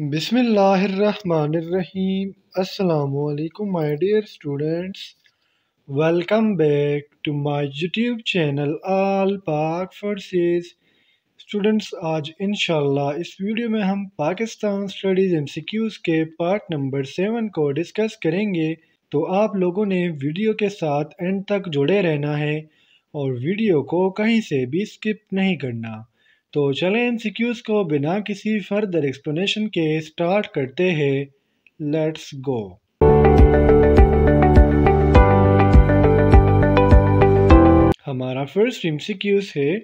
बिसमीम असलकुम my dear students welcome back to my YouTube channel all Pak forces students आज इंशाल्लाह इस वीडियो में हम पाकिस्तान स्टडीज़ एमसीक्यूज़ के पार्ट नंबर सेवन को डिस्कस करेंगे तो आप लोगों ने वीडियो के साथ एंड तक जुड़े रहना है और वीडियो को कहीं से भी स्किप नहीं करना तो चलें इन सिक्यूज़ को बिना किसी फर्दर एक्सप्लेनेशन के स्टार्ट करते हैं लेट्स गो हमारा फर्स्ट एम है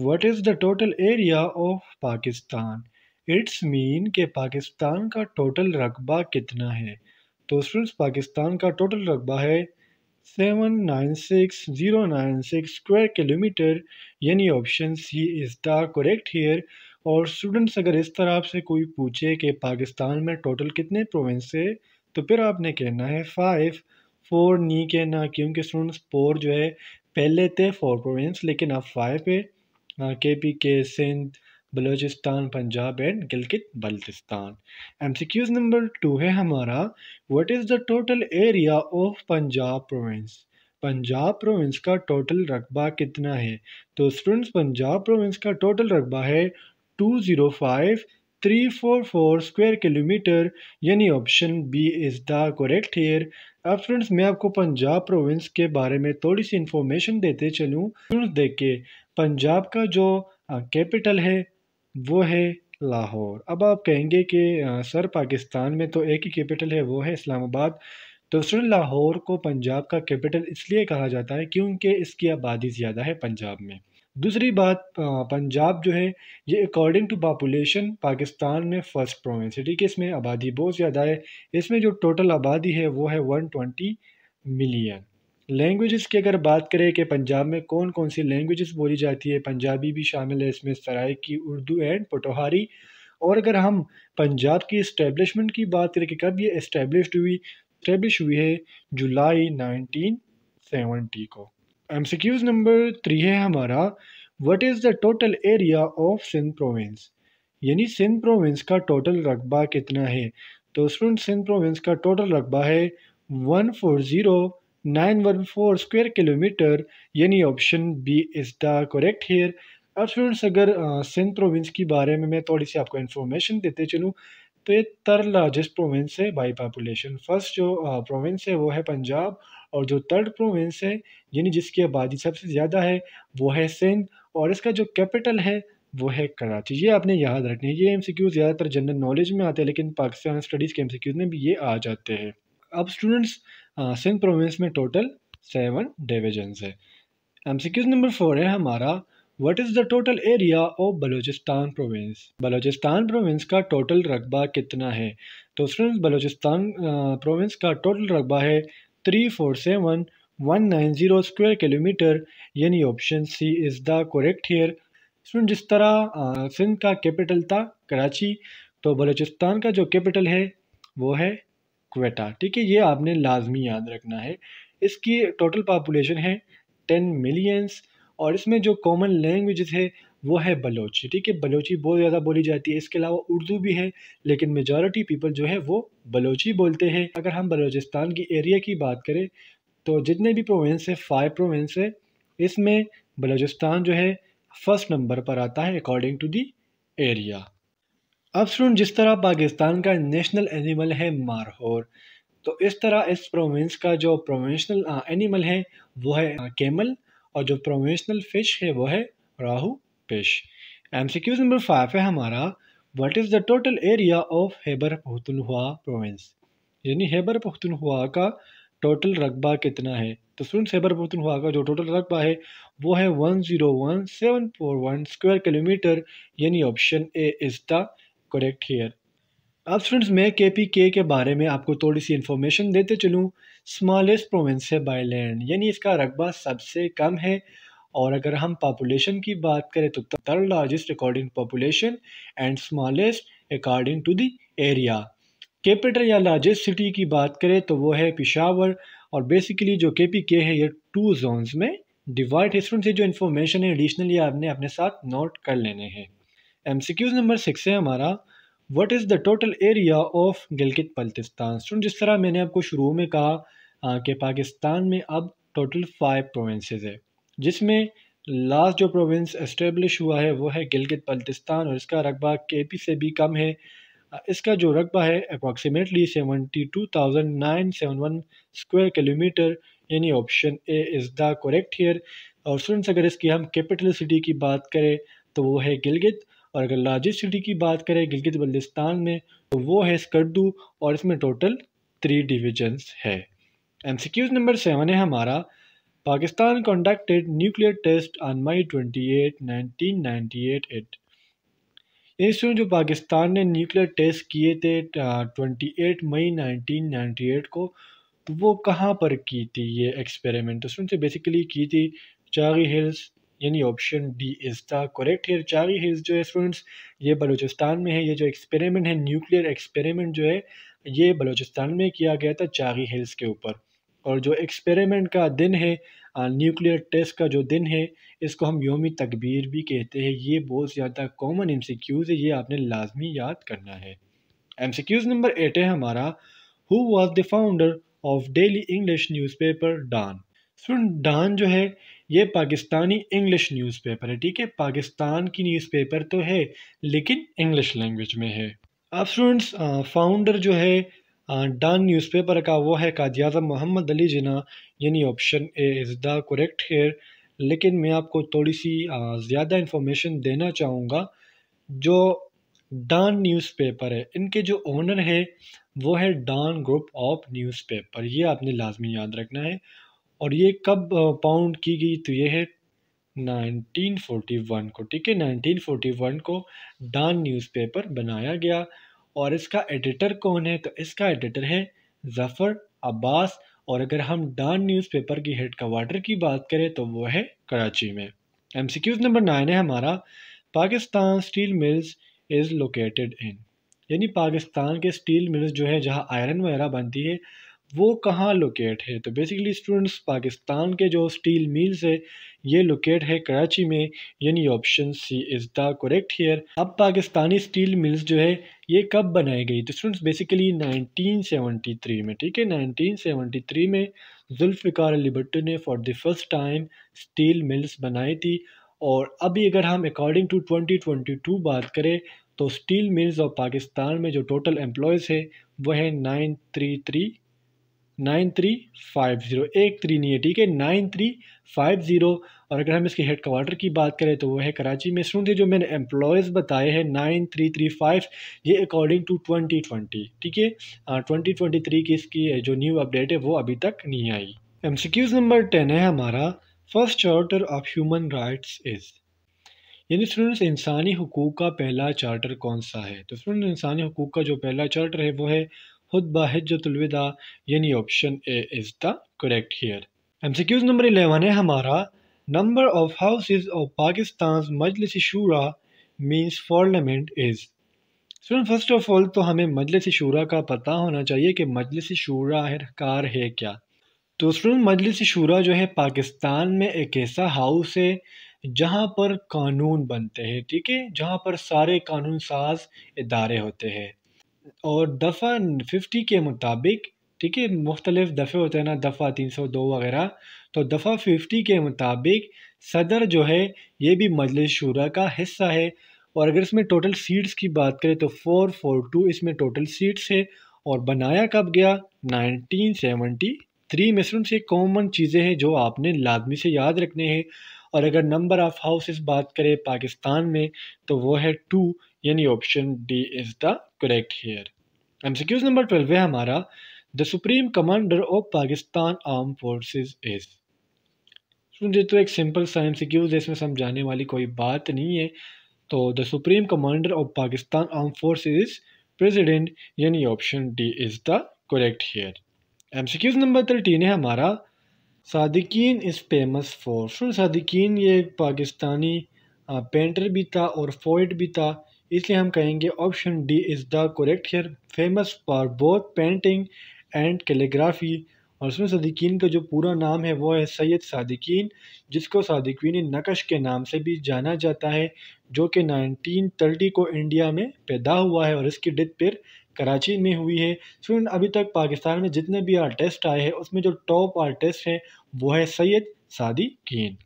what is the total area of Pakistan it's mean के पाकिस्तान का टोटल रकबा कितना है तो स्टूडेंट्स पाकिस्तान का टोटल रकबा है seven nine six zero nine six square kilometre यानी option C is the correct here और स्टूडेंट्स अगर इस तरह आपसे कोई पूछे कि पाकिस्तान में टोटल कितने प्रोविंस है तो फिर आपने कहना है फाइव फोर नहीं कहना क्योंकि स्टूडेंट्स फोर जो है पहले थे फोर प्रोविंस लेकिन अब फाइव है K P K Sindh Balochistan Punjab and Gilgit Baltistan M C Qs number two है हमारा what is the total area of Punjab province Punjab province का टोटल रकबा कितना है तो स्टूडेंट्स पंजाब प्रोविंस का टोटल रकबा है two zero five three four four square kilometre यानी option B is the correct here अब फ्रेंड्स मैं आपको पंजाब प्रोविंस के बारे में थोड़ी सी इन्फॉर्मेशन देते चलूँ फ्रेंड्स देख के पंजाब का जो कैपिटल है वो है लाहौर अब आप कहेंगे कि सर पाकिस्तान में तो एक ही कैपिटल है वो है इस्लामाबाद तो सर लाहौर को पंजाब का कैपिटल इसलिए कहा जाता है क्योंकि इसकी आबादी ज़्यादा है पंजाब में दूसरी बात पंजाब जो है ये अकॉर्डिंग टू पापोलेशन पाकिस्तान में फ़र्स्ट प्रोविंस है ठीक है इसमें आबादी बहुत ज़्यादा है इसमें जो टोटल आबादी है वो है वन ट्वेंटी मिलियन लैंग्वेज़ की अगर बात करें कि पंजाब में कौन कौन सी लैंग्वेज़ बोली जाती है पंजाबी भी शामिल है इसमें की उर्दू एंड पटोहारी और अगर हम पंजाब की इस्टेबलिशमेंट की बात करें कि कब ये इस्टेबलिश हुई इस्टेबलिश हुई है जुलाई सेवेंटी को एमसीक्यूज नंबर थ्री है हमारा what is the total area of Sindh province यानी सिंध प्रोविंस का टोटल रकबा कितना है तो स्टूडेंट सिंध प्रोविंस का टोटल रकबा है one four zero 914 square kilometre यानी option B is the correct here अब स्टूडेंट्स अगर सिंध प्रोविंस के बारे में मैं थोड़ी सी आपको इन्फॉर्मेशन देते चलूँ तो ये थर्ड लार्जेस्ट प्रोविंस है बाई पापुलेशन फर्स्ट जो प्रोविंस है वो है पंजाब और जो थर्ड प्रोविंस है यानी जिसकी आबादी सबसे ज़्यादा है वो है सिंध और इसका जो कैपिटल है वो है कराची ये आपने याद रखनी है ये एम ज़्यादातर जनरल नॉलेज में आते हैं लेकिन पाकिस्तान स्टडीज़ के एम में भी ये आ जाते हैं अब स्टूडेंट्स सिंध प्रोविंस में टोटल सेवन डिविजन्स है एमसीक्यूज नंबर फोर है हमारा what is the total area of Balochistan province Balochistan province का टोटल रकबा कितना है तो स्टूडेंट्स बलोचिस्तान प्रोविंस का टोटल रकबा है three four seven one nine zero square kilometre यानी option C is the correct here student जिस तरह सिंध का कैपिटल था कराची तो बलोचिस्तान का जो कैपिटल है वो है क्वेटा ठीक है ये आपने लाजमी याद रखना है इसकी टोटल पापुलेशन है टेन मिलियंस और इसमें जो कॉमन लैंग्वेज है वो है बलोची ठीक है बलोची बहुत ज़्यादा बोली जाती है इसके अलावा उर्दू भी है लेकिन मेजॉरिटी पीपल जो है वो बलोची बोलते हैं अगर हम बलोचिस्तान की एरिया की बात करें तो जितने भी प्रोविंस है फाइव प्रोविंस है इसमें बलोचिस्तान जो है फर्स्ट नंबर पर आता है अकॉर्डिंग टू दी एरिया अब सुन जिस तरह पाकिस्तान का नेशनल एनिमल है मारहोर तो इस तरह इस प्रोविंस का जो प्रोवेंशनल एनिमल है वो है केमल और जो प्रोवेंशनल फ़िश है वो है rohu fish M C Qs number five है हमारा what is the total area of Khyber Pakhtunkhwa province यानी हेबर पख्तनहुआ का टोटल रकबा कितना है तो सुन हेबर पख्तनहुआ का जो टोटल रकबा है वो है one zero one seven four one square kilometre यानी option A is the correct here अब फ्रेंड्स मैं के पी के के बारे में आपको थोड़ी सी इन्फॉर्मेशन देते चलूँ स्मॉलेस्ट प्रोविंस है बाई लैंड यानी इसका रकबा सबसे कम है और अगर हम पॉपुलेशन की बात करें तो third largest according population and smallest according to the area capital या लार्जेस्ट सिटी की बात करें तो वो है पिशावर और बेसिकली जो के पी के है ये टू जोन्स में डिवाइड है स्टूडेंट्स ये जो इन्फॉर्मेशन है एडिशनली आपने अपने साथ नोट कर लेने हैं M C Qs number six है हमारा what is the total area of Gilgit Baltistan student जिस तरह मैंने आपको शुरू में कहा कि पाकिस्तान में अब टोटल फाइव प्रोविंस है जिसमें लास्ट जो प्रोविंस इस्टेब्लिश हुआ है वो है गिलगित बल्तिस्तान और इसका रकबा के पी से भी कम है इसका जो रकबा है approximately seventy two thousand nine seven one square kilometre यानी option A is the correct here और स्टूडेंट्स अगर इसकी हम कैपिटल सिटी की बात करें तो वो है गिलगित और अगर लार्जेस्ट सिटी की बात करें गिलगित बल्दिस्तान में तो वो है स्कर्दू और इसमें टोटल थ्री डिविजन्स है M C Qs number seven है हमारा Pakistan conducted nuclear test on May twenty eight nineteen ninety eight eight इसमें जो पाकिस्तान ने न्यूक्लियर टेस्ट किए थे twenty eight May nineteen ninety eight को तो वो कहाँ पर की थी ये एक्सपेरिमेंट तो उसमें से बेसिकली की थी चारी हिल्स यानी option D is the correct here Chagai hills जो है स्टूडेंट्स ये बलूचिस्तान में है ये जो एक्सपेरिमेंट है न्यूक्लियर एक्सपेरिमेंट जो है ये बलूचिस्तान में किया गया था चागी हिल्स के ऊपर और जो एक्सपेरिमेंट का दिन है न्यूक्लियर टेस्ट का जो दिन है इसको हम योमी तकबीर भी कहते हैं ये बहुत ज़्यादा कॉमन एम सी क्यूज़ है ये आपने लाजमी याद करना है M C Qs number eight है हमारा who was the founder of daily English news paper Dawn student Dawn जो है ये पाकिस्तानी इंग्लिश न्यूज़पेपर है ठीक है पाकिस्तान की न्यूज़पेपर तो है लेकिन इंग्लिश लैंग्वेज में है आप स्टूडेंट्स फाउंडर जो है डन न्यूज़पेपर का वो है काजी अजम मोहम्मद अली जिना यानी option A is the correct here लेकिन मैं आपको थोड़ी सी ज़्यादा इंफॉर्मेशन देना चाहूँगा जो डॉन न्यूज़पेपर है इनके जो ओनर है वो है डॉन ग्रुप ऑफ न्यूज़पेपर ये आपने लाजमी याद रखना है और ये कब पाउंड की गई तो ये है 1941 को ठीक है 1941 को डान न्यूज़पेपर बनाया गया और इसका एडिटर कौन है तो इसका एडिटर है ज़फ़र अब्बास और अगर हम डान न्यूज़पेपर की हेड क्वार्टर की बात करें तो वो है कराची में M C Qs number nine है हमारा Pakistan steel mills is located in यानी पाकिस्तान के स्टील मिल्स जो है जहाँ आयरन वगैरह बनती है वो कहाँ लोकेट है तो बेसिकली स्टूडेंट्स पाकिस्तान के जो स्टील मिल्स है ये लोकेट है कराची में यानी option C is the correct here अब पाकिस्तानी स्टील मिल्स जो है ये कब बनाई गई तो स्टूडेंट्स बेसिकली 1973 में ठीक है 1973 में जुल्फ़िकार अली भट्टो ने for the first time steel mills बनाई थी और अभी अगर हम अकॉर्डिंग टू ट्वेंटी बात करें तो स्टील मिल्स ऑफ पाकिस्तान में जो टोटल एम्प्लॉयज़ है वह है nine three three nine three five zero एक थ्री नहीं है ठीक है नाइन थ्री फाइव ज़ीरो और अगर हम इसके हेड क्वार्टर की बात करें तो वो है कराची में सुनते जो मैंने एम्प्लॉयज़ बताए हैं नाइन थ्री थ्री फाइव ये अकॉर्डिंग टू ट्वेंटी ट्वेंटी ठीक है ट्वेंटी ट्वेंटी थ्री की इसकी जो न्यू अपडेट है वो अभी तक नहीं आई एम नंबर टेन है हमारा first charter of human rights is यानी स्टूडेंट्स इंसानी हकूक़ का पहला चार्टर कौन सा है तो स्टूडेंट्स इंसानी हकूक़ का जो पहला चार्टर है वो है खुद बाहिजतुलविदा यानी option A is the correct here Qs number eleven है हमारा number of houses of Pakistan Majlis Shura means parliament is student first of all तो हमें मजलिस शूरा का पता होना चाहिए कि मजलिस शूरा कार है क्या तो स्टूडेंट मजलिस शूरा जो है पाकिस्तान में एक ऐसा हाउस है जहाँ पर कानून बनते हैं ठीक है जहाँ पर सारे कानून साज इदारे होते हैं और दफ़ा फिफ्टी के मुताबिक ठीक है मुख्तलिफ दफ़े होते हैं ना दफ़ा तीन सौ दो वगैरह तो दफ़ा फिफ्टी के मुताबिक सदर जो है ये भी मजलिस शूरा का हिस्सा है और अगर इसमें टोटल सीट्स की बात करें तो फोर फोर टू इसमें टोटल सीट्स है और बनाया कब गया नाइनटीन 1973 में सिर्फ से कॉमन चीज़ें हैं जो आपने लाजमी से याद रखने हैं और अगर नंबर ऑफ़ हाउसेस बात करें पाकिस्तान में तो वो है टू यानी option D is the correct here MCQs number twelve है हमारा the supreme commander of Pakistan arm forces is मुझे तो एक सिंपल सा एमसीक्यूज है इसमें समझाने वाली कोई बात नहीं है तो the supreme commander of Pakistan arm forces is president यानी option D is the correct here MCQs number thirteen है हमारा सादिकीन इज़ फेमस फॉर सुन सादिकीन ये पाकिस्तानी पेंटर भी था और फोइट भी था इसलिए हम कहेंगे option D is the correct here famous for both painting and calligraphy और उसमें सदीकीन का जो पूरा नाम है वो है सैयद सादिकीन जिसको सादिकीन नकश के नाम से भी जाना जाता है जो कि नाइनटीन थर्टी को इंडिया में पैदा हुआ है और इसकी डेथ पर कराची में हुई है स्टूडेंट अभी तक पाकिस्तान में जितने भी आर्टिस्ट आए हैं उसमें जो टॉप आर्टिस्ट हैं वो है Syed Sadequain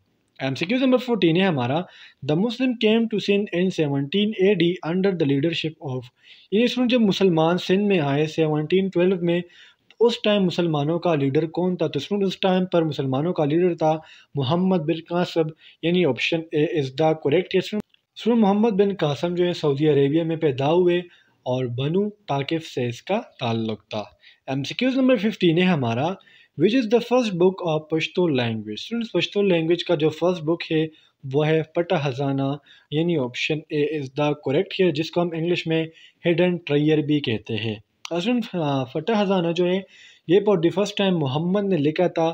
M C Qs number fourteen है हमारा the Muslim came to Sindh in seventeen A D under the leadership of ये स्टूडेंट जब मुसलमान सिंध में आए सेवनटीन ट्वेल्व में तो उस टाइम मुसलमानों का लीडर कौन था तो स्टूडेंट उस टाइम पर मुसलमानों का लीडर था मोहम्मद बिन कासम यानी option A is the correct student Mohammad bin Qasim जो है सऊदी अरेबिया में पैदा हुए और बनु ताकिफ से इसका ताल्लुक था M C Qs number fifteen है हमारा which is the first book of Pashto language students Pashto language का जो फर्स्ट बुक है वह है पटा हजाना यानी option A is the correct है जिसको हम इंग्लिश में हिड एंड ट्रैयर भी कहते हैं स्टूडेंट फटा हजाना जो है ये पर द फर्स्ट टाइम मोहम्मद ने लिखा था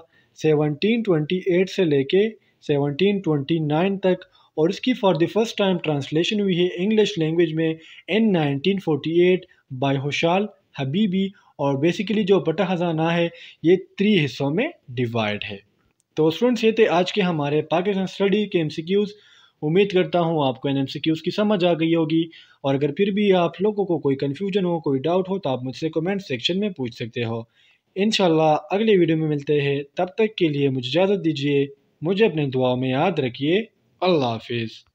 1728 से लेके 1729 तक और इसकी for the first time translation हुई है इंग्लिश लैंग्वेज में इन 1948 बाय होशाल हबीबी और बेसिकली जो बटा ख़जाना है ये थ्री हिस्सों में डिवाइड है तो स्टूडेंट्स ये थे आज के हमारे पाकिस्तान स्टडी के एम उम्मीद करता हूँ आपको एन एम की समझ आ गई होगी और अगर फिर भी आप लोगों को कोई कन्फ्यूजन हो कोई डाउट हो तो आप मुझसे कमेंट सेक्शन में पूछ सकते हो इन अगले वीडियो में मिलते हैं तब तक के लिए मुझे इजाज़त दीजिए मुझे अपने दुआ में याद रखिए अल्लाह हाफिज़